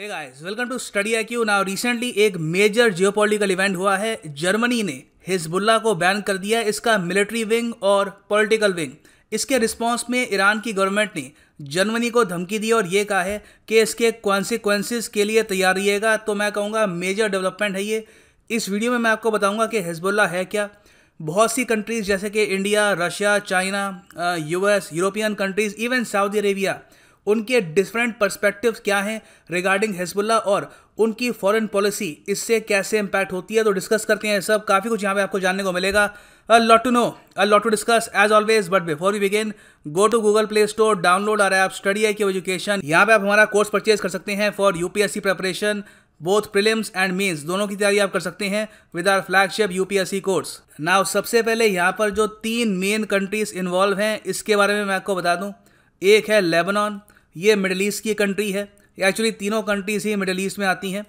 hey guys welcome to study I Q now recently एक major geopolitical event हुआ है Germany ने Hezbollah को बैन कर दिया इसका मिलिट्री विंग और पॉलिटिकल विंग इसके रिस्पांस में ईरान की गवर्नमेंट ने जर्मनी को धमकी दी और ये कहा है कि इसके कॉन्सिक्वेंसेस के लिए तैयार रहिएगा तो मैं कहूँगा मेजर डेवलपमेंट है ये इस वीडियो में मैं आपको बताऊँगा कि हिजबुल्ला है क्या बहुत सी कंट्रीज़ जैसे कि India Russia China US European countries even Saudi Arabia उनके डिफरेंट परस्पेक्टिव क्या हैं रिगार्डिंग हिजबुल्ला और उनकी फॉरेन पॉलिसी इससे कैसे इम्पैक्ट होती है तो डिस्कस करते हैं सब काफ़ी कुछ यहाँ पे आपको जानने को मिलेगा a lot to know a lot to discuss as always but before we begin go to Google Play Store download our app study I Q education यहाँ पे आप हमारा कोर्स परचेज कर सकते हैं for UPSC preparation both prelims and mains दोनों की तैयारी आप कर सकते हैं with our flagship UPSC course now सबसे पहले यहाँ पर जो तीन मेन कंट्रीज इन्वॉल्व हैं इसके बारे में मैं आपको बता दूँ एक है लेबनान ये मिडल ईस्ट की कंट्री है एक्चुअली तीनों कंट्रीज ही मिडल ईस्ट में आती हैं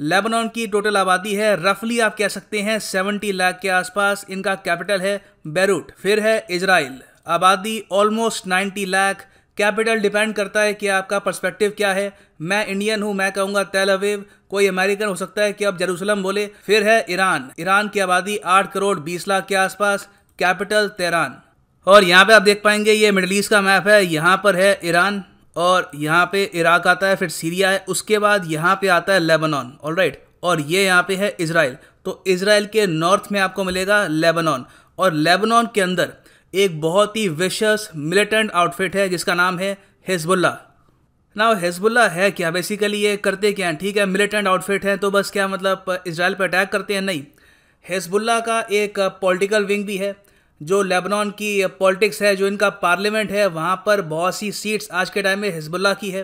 लेबनान की टोटल आबादी है रफली आप कह सकते हैं सेवेंटी लाख के आसपास इनका कैपिटल है बैरूट फिर है इसराइल आबादी almost ninety lakh capital depend करता है कि आपका पर्सपेक्टिव क्या है मैं इंडियन हूँ मैं कहूँगा तेल अवेव कोई अमेरिकन हो सकता है कि अब जेरूसलम बोले फिर है ईरान ईरान की आबादी आठ करोड़ बीस लाख के आसपास कैपिटल तेरान और यहाँ पे आप देख पाएंगे ये मिडल ईस्ट का मैप है यहाँ पर है ईरान और यहाँ पे इराक आता है फिर सीरिया है उसके बाद यहाँ पे आता है लेबनान ऑल राइट और ये यहाँ पे है इसराइल तो इसराइल के नॉर्थ में आपको मिलेगा लेबनान और लेबनान के अंदर एक बहुत ही विशस मिलिटेंट आउटफिट है जिसका नाम है हिजबुल्ला ना हिजबुल्ला है क्या बेसिकली ये करते क्या हैं ठीक है मिलिटेंट आउटफिट है तो बस क्या मतलब इसराइल पर अटैक करते हैं नहीं हिजबुल्ला का एक पॉलिटिकल विंग भी है जो लेबनान की पॉलिटिक्स है जो इनका पार्लियामेंट है वहाँ पर बहुत सी सीट्स आज के टाइम में हिजबुल्ला की है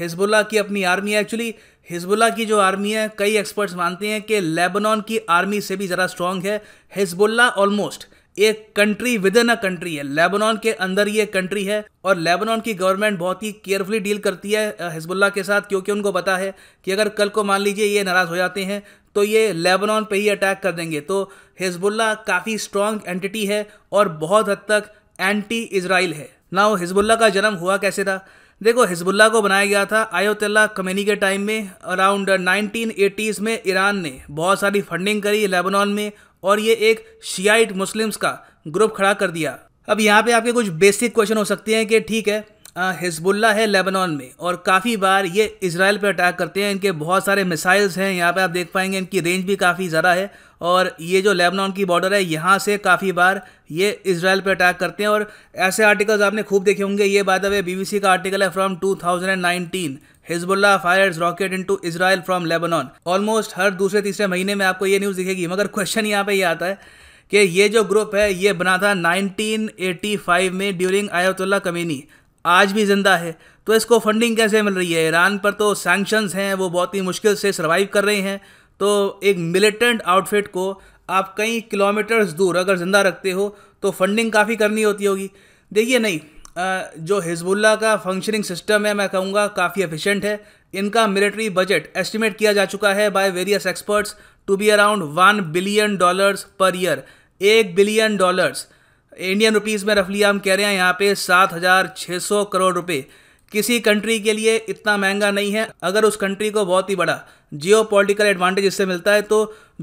हिजबुल्ला की अपनी आर्मी है एक्चुअली हिजबुल्ला की जो आर्मी है कई एक्सपर्ट्स मानते हैं कि लेबनान की आर्मी से भी ज़रा स्ट्रांग है हिजबुल्ला ऑलमोस्ट एक country within a country है लेबनान के अंदर ये कंट्री है और लेबनान की गवर्नमेंट बहुत ही केयरफुली डील करती है हिजबुल्ला के साथ क्योंकि उनको पता है कि अगर कल को मान लीजिए ये नाराज़ हो जाते हैं तो ये लेबनान पे ही अटैक कर देंगे तो हिजबुल्ला काफ़ी स्ट्रॉन्ग एंटिटी है और बहुत हद तक एंटी इसराइल है ना हिजबुल्ला का जन्म हुआ कैसे था देखो हिजबुल्ला को बनाया गया था आयोतल्ला कमेनी के टाइम में अराउंड नाइनटीन एटीज में ईरान ने बहुत सारी फंडिंग करी लेबनान में और ये एक शियाइट मुस्लिम्स का ग्रुप खड़ा कर दिया अब यहाँ पे आपके कुछ बेसिक क्वेश्चन हो सकते हैं कि ठीक है हिजबुल्ला है लेबनान में और काफ़ी बार ये इसराइल पर अटैक करते हैं इनके बहुत सारे मिसाइल्स हैं यहाँ पे आप देख पाएंगे इनकी रेंज भी काफ़ी ज़्यादा है और ये जो लेबनान की बॉर्डर है यहाँ से काफ़ी बार ये इसराइल पर अटैक करते हैं और ऐसे आर्टिकल्स आपने खूब देखे होंगे ये बात अब बीबीसी का आर्टिकल है from 2019 Hezbollah fires rocket to Israel from Lebanon almost हर दूसरे तीसरे महीने में आपको ये न्यूज़ दिखेगी मगर क्वेश्चन यहाँ पर ये आता है कि ये जो ग्रुप है ये बना था 1985 में ड्यूरिंग आयतुल्ला कमीनी आज भी ज़िंदा है तो इसको फंडिंग कैसे मिल रही है ईरान पर तो सैंक्शंस हैं वो बहुत ही मुश्किल से सर्वाइव कर रहे हैं तो एक मिलिटेंट आउटफिट को आप कई किलोमीटर्स दूर अगर ज़िंदा रखते हो तो फंडिंग काफ़ी करनी होती होगी देखिए नहीं जो हिजबुल्ला का फंक्शनिंग सिस्टम है मैं कहूँगा काफ़ी एफिशिएंट है इनका मिलिट्री बजट एस्टिमेट किया जा चुका है by various experts to be around one billion dollars per year एक बिलियन डॉलर्स इंडियन रुपीस में रफली हम कह रहे हैं यहाँ पे सात हज़ार छः सौ करोड़ रुपए किसी कंट्री के लिए इतना महंगा नहीं है अगर उस कंट्री को बहुत ही बड़ा जियो पोलिटिकल एडवांटेज इससे मिलता है तो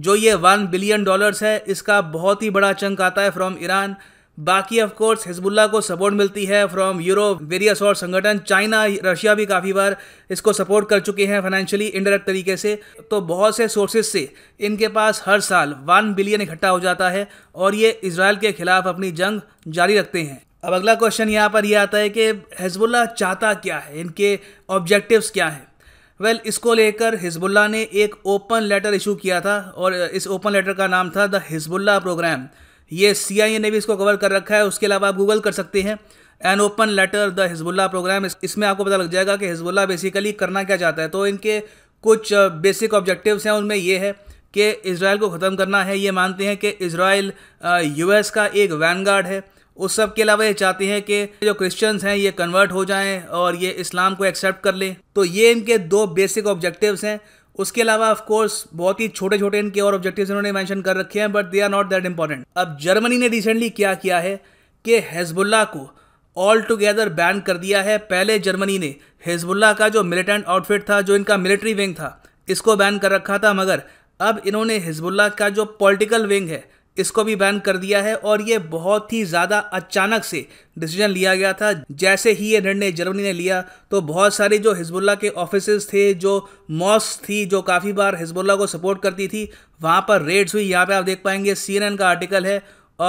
जो ये वन बिलियन डॉलर्स है इसका बहुत ही बड़ा चंक आता है फ्रॉम ईरान बाकी ऑफ कोर्स हिजबुल्ला को सपोर्ट मिलती है फ्रॉम यूरोप वेरियस और संगठन चाइना रशिया भी काफ़ी बार इसको सपोर्ट कर चुके हैं फाइनेंशियली इनडायरेक्ट तरीके से तो बहुत से सोर्सेज से इनके पास हर साल वन बिलियन इकट्ठा हो जाता है और ये इसराइल के खिलाफ अपनी जंग जारी रखते हैं अब अगला क्वेश्चन यहाँ पर यह आता है कि हिजबुल्ला चाहता क्या है इनके ऑब्जेक्टिव्स क्या हैं वेल well, इसको लेकर हिजबुल्ला ने एक ओपन लेटर इशू किया था और इस ओपन लेटर का नाम था द हिजबुल्ला प्रोग्राम ये सी आई ए ने भी इसको कवर कर रखा है उसके अलावा आप गूगल कर सकते हैं an open letter the Hezbollah program इसमें आपको पता लग जाएगा कि हिजबुल्ला बेसिकली करना क्या चाहता है तो इनके कुछ बेसिक uh, ऑब्जेक्टिव्स हैं उनमें ये है कि इसराइल को ख़त्म करना है ये मानते हैं कि इसराइल यूएस uh, का एक वैनगार्ड है उस सब के अलावा ये चाहते हैं कि जो क्रिश्चियंस हैं ये कन्वर्ट हो जाएं और ये इस्लाम को एक्सेप्ट कर लें तो ये इनके दो बेसिक ऑब्जेक्टिव्स हैं उसके अलावा ऑफ कोर्स बहुत ही छोटे छोटे इनके और ऑब्जेक्टिव्स इन्होंने मेंशन कर रखे हैं but they are not that important अब जर्मनी ने रिसेंटली क्या किया है कि हेजबुल्ला को ऑल टुगेदर बैन कर दिया है पहले जर्मनी ने हिजबुल्ला का जो मिलिटेंट आउटफिट था जो इनका मिलिट्री विंग था इसको बैन कर रखा था मगर अब इन्होंने हिजबुल्ला का जो पॉलिटिकल विंग है इसको भी बैन कर दिया है और ये बहुत ही ज़्यादा अचानक से डिसीजन लिया गया था जैसे ही ये निर्णय जर्मनी ने लिया तो बहुत सारे जो हिजबुल्ला के ऑफिस थे जो मॉस थी जो काफ़ी बार हिजबुल्ला को सपोर्ट करती थी वहाँ पर रेड्स हुई यहाँ पर आप देख पाएंगे सी का आर्टिकल है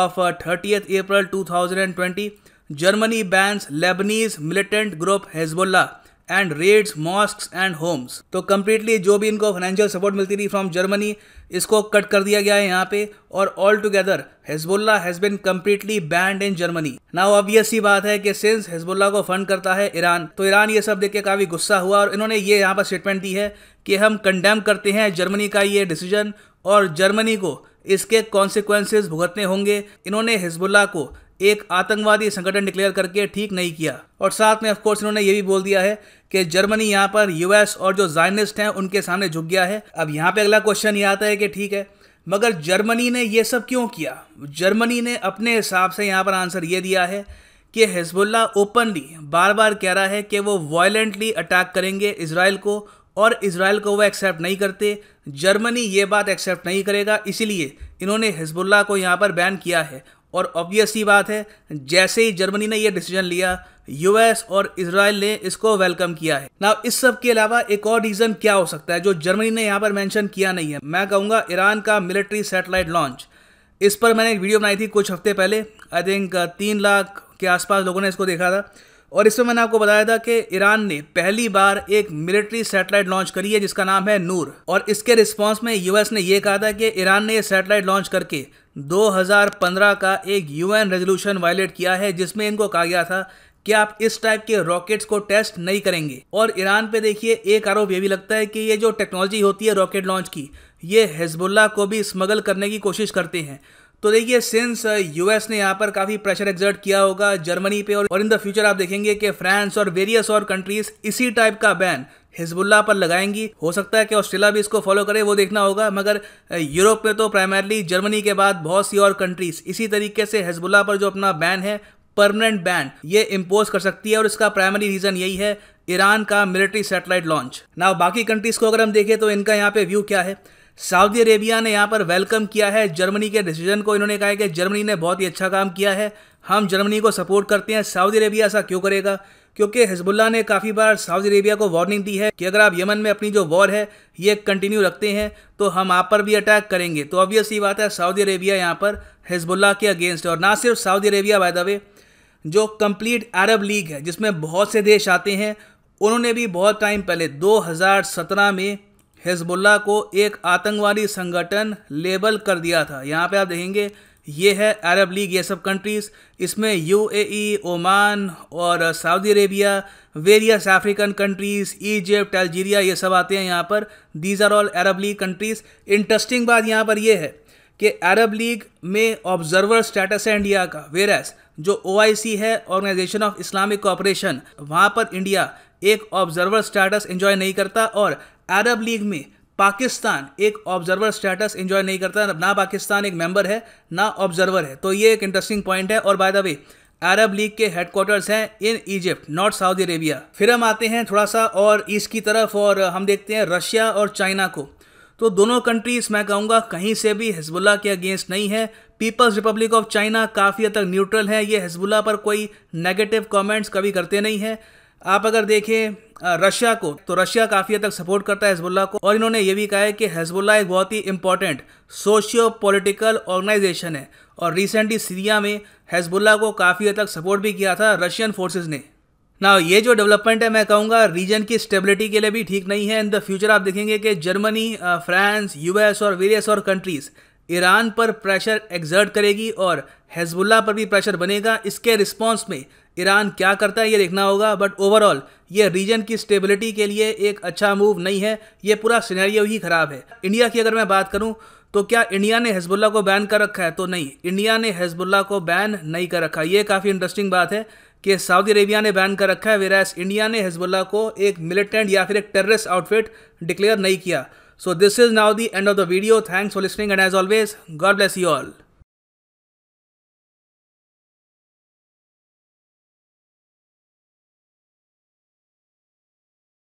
of thirtieth April to Germany bans Lebanese militant group Hezbollah and raids mosque and homes तो कम्प्लीटली जो भी इनको फाइनेंशियल सपोर्ट मिलती थी फ्रॉम जर्मनी इसको कट कर दिया गया है यहाँ पे और all together Hezbollah has been completely banned in Germany ना ऑब्वियस ही बात है कि सिंस हेजबुल्ला को फंड करता है ईरान तो ईरान ये सब देख के काफ़ी गुस्सा हुआ और इन्होंने ये यहाँ पर स्टेटमेंट दी है कि हम कंडेम करते हैं जर्मनी का ये डिसीजन और जर्मनी को इसके कॉन्सिक्वेंसेज भुगतने होंगे इन्होंने हिजबुल्ला को एक आतंकवादी संगठन डिक्लेयर करके ठीक नहीं किया और साथ में ऑफकोर्स इन्होंने ये भी बोल दिया है कि जर्मनी यहाँ पर यूएस और जो जाइनिस्ट हैं उनके सामने झुक गया है अब यहाँ पे अगला क्वेश्चन ये आता है कि ठीक है मगर जर्मनी ने ये सब क्यों किया जर्मनी ने अपने हिसाब से यहाँ पर आंसर ये दिया है कि हिजबुल्ला ओपनली बार बार कह रहा है कि वो वायलेंटली अटैक करेंगे इसराइल को और इसराइल को वह एक्सेप्ट नहीं करते जर्मनी ये बात एक्सेप्ट नहीं करेगा इसीलिए इन्होंने हिजबुल्ला को यहाँ पर बैन किया है और ऑब्वियस ही बात है जैसे ही जर्मनी ने यह डिसीजन लिया यूएस और इसराइल ने इसको वेलकम किया है ना इस सब के अलावा एक और रीजन क्या हो सकता है जो जर्मनी ने यहाँ पर मेंशन किया नहीं है मैं कहूंगा ईरान का मिलिट्री सैटेलाइट लॉन्च इस पर मैंने एक वीडियो बनाई थी कुछ हफ्ते पहले आई थिंक uh, तीन लाख के आसपास लोगों ने इसको देखा था और इसमें मैंने आपको बताया था कि ईरान ने पहली बार एक मिलिट्री सैटेलाइट लॉन्च करी है जिसका नाम है नूर और इसके रिस्पांस में यूएस ने यह कहा था कि ईरान ने यह सैटेलाइट लॉन्च करके 2015 का एक यूएन रेजोल्यूशन वायलेट किया है जिसमें इनको कहा गया था कि आप इस टाइप के रॉकेट्स को टेस्ट नहीं करेंगे और ईरान पे देखिए एक आरोप ये भी लगता है कि ये जो टेक्नोलॉजी होती है रॉकेट लॉन्च की ये हिजबुल्ला को भी स्मगल करने की कोशिश करते हैं तो देखिए सिंस यूएस uh, ने यहाँ पर काफ़ी प्रेशर एग्जर्ट किया होगा जर्मनी पे और इन द फ्यूचर आप देखेंगे कि फ्रांस और वेरियस और कंट्रीज इसी टाइप का बैन हिजबुल्ला पर लगाएंगी हो सकता है कि ऑस्ट्रेलिया भी इसको फॉलो करे वो देखना होगा मगर यूरोप में तो प्राइमरली जर्मनी के बाद बहुत सी और कंट्रीज इसी तरीके से हिजबुल्ला पर जो अपना बैन है परमानेंट बैन ये इम्पोज कर सकती है और इसका प्राइमरी रीजन यही है ईरान का मिलिट्री सेटेलाइट लॉन्च ना बाकी कंट्रीज को अगर हम देखें तो इनका यहाँ पे व्यू क्या है सऊदी अरेबिया ने यहाँ पर वेलकम किया है जर्मनी के डिसीजन को इन्होंने कहा है कि जर्मनी ने बहुत ही अच्छा काम किया है हम जर्मनी को सपोर्ट करते हैं सऊदी अरेबिया ऐसा क्यों करेगा क्योंकि हिजबुल्ला ने काफ़ी बार सऊदी अरेबिया को वार्निंग दी है कि अगर आप यमन में अपनी जो वॉर है ये कंटिन्यू रखते हैं तो हम आप पर भी अटैक करेंगे तो ऑब्वियस ये बात है सऊदी अरेबिया यहाँ पर हिजबुल्ला के अगेंस्ट है और ना सिर्फ Saudi Arabia by the way जो कंप्लीट अरब लीग है जिसमें बहुत से देश आते हैं उन्होंने भी बहुत टाइम पहले 2017 में हिजबुल्ला को एक आतंकवादी संगठन लेबल कर दिया था यहाँ पे आप देखेंगे ये है अरब लीग ये सब कंट्रीज़ इसमें यूएई, ओमान e, और Saudi Arabia various African countries Egypt Algeria ये सब आते हैं यहाँ पर these are all Arab League countries interesting बात यहाँ पर यह है कि अरब लीग में ऑब्जर्वर स्टेटस है इंडिया का वेरस जो ओ है ऑर्गेनाइजेशन ऑफ इस्लामिक कॉपरेशन वहाँ पर इंडिया एक ऑब्जर्वर स्टेटस एंजॉय नहीं करता और अरब लीग में पाकिस्तान एक ऑब्जर्वर स्टेटस एंजॉय नहीं करता ना पाकिस्तान एक मेंबर है ना ऑब्जर्वर है तो ये एक इंटरेस्टिंग पॉइंट है और by the way Arab League के हेडक्वार्टर्स हैं in Egypt north Saudi Arabia फिर हम आते हैं थोड़ा सा और ईस्ट की तरफ और हम देखते हैं रशिया और चाइना को तो दोनों कंट्रीज मैं कहूँगा कहीं से भी हिजबुल्ला के अगेंस्ट नहीं है पीपल्स रिपब्लिक ऑफ चाइना काफ़ी हद तक न्यूट्रल है ये हिजबुल्ला पर कोई नेगेटिव कमेंट्स कभी करते नहीं हैं आप अगर देखें रशिया को तो रशिया काफ़ी हद तक सपोर्ट करता है हेजबुल्ला को और इन्होंने ये भी कहा है कि हेजबुल्ला एक बहुत ही इंपॉर्टेंट सोशियो पॉलिटिकल ऑर्गेनाइजेशन है और रिसेंटली सीरिया में हेजबुल्ला को काफ़ी हद तक सपोर्ट भी किया था रशियन फोर्सेज ने ना ये जो डेवलपमेंट है मैं कहूँगा रीजन की स्टेबिलिटी के लिए भी ठीक नहीं है इन द फ्यूचर आप देखेंगे कि जर्मनी फ्रांस यूएस और वेरियस और कंट्रीज़ ईरान पर प्रेशर एग्जर्ट करेगी और हेजबुल्ला पर भी प्रेशर बनेगा इसके रिस्पॉन्स में ईरान क्या करता है ये देखना होगा बट ओवरऑल ये रीजन की स्टेबिलिटी के लिए एक अच्छा मूव नहीं है ये पूरा सिनेरियो ही ख़राब है इंडिया की अगर मैं बात करूँ तो क्या इंडिया ने हिजबुल्ला को बैन कर रखा है तो नहीं इंडिया ने हिजबुल्ला को बैन नहीं कर रखा ये काफ़ी इंटरेस्टिंग बात है कि सऊदी अरेबिया ने बैन कर रखा है वेराज इंडिया ने हिजबुल्ला को एक मिलिटेंट या फिर एक टेररिस्ट आउटफिट डिक्लेयर नहीं किया so this is now the end of the video thanks for listening and as always God bless you all